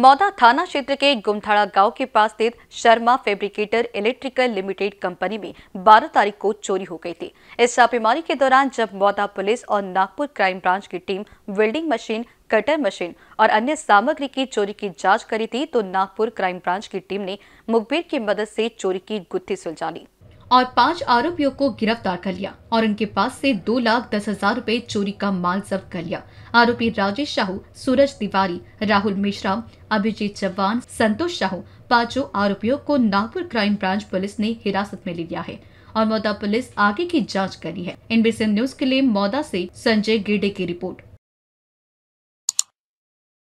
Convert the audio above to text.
मौदा थाना क्षेत्र के गुमथाड़ा गांव के पास स्थित Sharma fabricator electrical limited company में 12 तारीख को चोरी हो गई थी इस छापेमारी के दौरान जब मौदा पुलिस और नागपुर क्राइम ब्रांच की team welding machine cutter machine और अन्य सामग्री की चोरी की जांच करी थी तो नागपुर क्राइम ब्रांच की टीम ने मुखबिर की मदद से चोरी की गुत्थी सुलझा ली और पांच आरोपियों को गिरफ्तार कर लिया और उनके पास से दो लाख दस हजार रूपए चोरी का माल जब्त कर लिया आरोपी राजेश शाहू सूरज तिवारी राहुल मिश्रा अभिजीत चौहान संतोष शाहू पांचों आरोपियों को नागपुर क्राइम ब्रांच पुलिस ने हिरासत में ले लिया है और मौदा पुलिस आगे की जांच करी है इनबीसी न्यूज के लिए मौदा से संजय गिरडे की रिपोर्ट